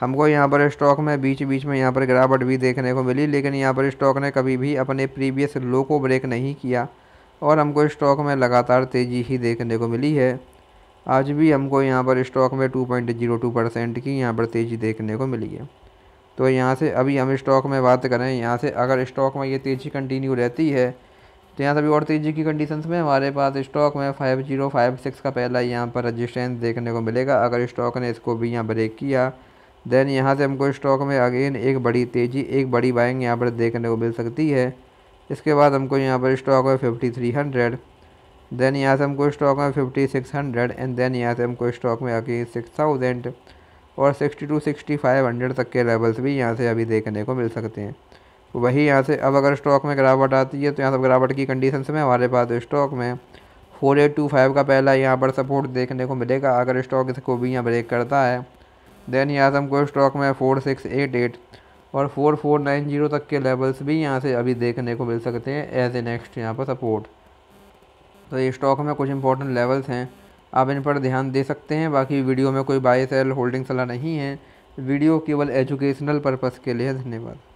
हमको यहाँ पर स्टॉक में बीच बीच में यहाँ पर गिरावट भी देखने को मिली लेकिन यहाँ पर स्टॉक ने कभी भी अपने प्रीवियस लो को ब्रेक नहीं किया और हमको स्टॉक में लगातार तेज़ी ही देखने को मिली है आज भी हमको यहाँ पर स्टॉक में 2.02 परसेंट की यहाँ पर तेज़ी देखने को मिली है तो यहाँ से अभी हम स्टॉक में बात करें यहाँ से अगर स्टॉक में ये तेज़ी कंटिन्यू रहती है तो यहाँ से अभी और तेज़ी की कंडीशंस में हमारे पास स्टॉक में फाइव जीरो फाइव सिक्स का पहला यहाँ पर रजिस्टेंस देखने को मिलेगा अगर स्टॉक ने इसको भी यहाँ ब्रेक किया देन यहाँ से हमको स्टॉक में अगेन एक बड़ी तेज़ी एक बड़ी बाइंग यहाँ पर देखने को मिल सकती है इसके बाद हमको यहाँ पर स्टॉक में फिफ्टी थ्री हंड्रेड देन यहाँ से हमको स्टॉक में fifty six hundred and then यहाँ से हमको स्टॉक में अगेन सिक्स थाउजेंड और sixty two sixty five hundred तक के लेवल्स भी यहाँ से अभी देखने को मिल सकते हैं वही यहाँ से अब अगर स्टॉक में गिरावट आती है तो यहाँ से गिरावट की कंडीशन में हमारे पास स्टॉक में फोर एट टू फाइव का पहला यहाँ पर सपोर्ट देखने को मिलेगा अगर स्टॉक इसको भी यहाँ ब्रेक करता है देन यहाँ से हमको स्टॉक में फोर सिक्स एट एट और फोर फोर नाइन जीरो तक के लेवल्स भी यहाँ से अभी देखने को मिल सकते हैं एज ए नेक्स्ट यहाँ पर सपोर्ट तो ये स्टॉक में कुछ इंपॉर्टेंट लेवल्स हैं आप इन पर ध्यान दे सकते हैं बाकी वीडियो में कोई बाय सेल होल्डिंग सलाह नहीं है वीडियो केवल एजुकेशनल पर्पज़ के लिए धन्यवाद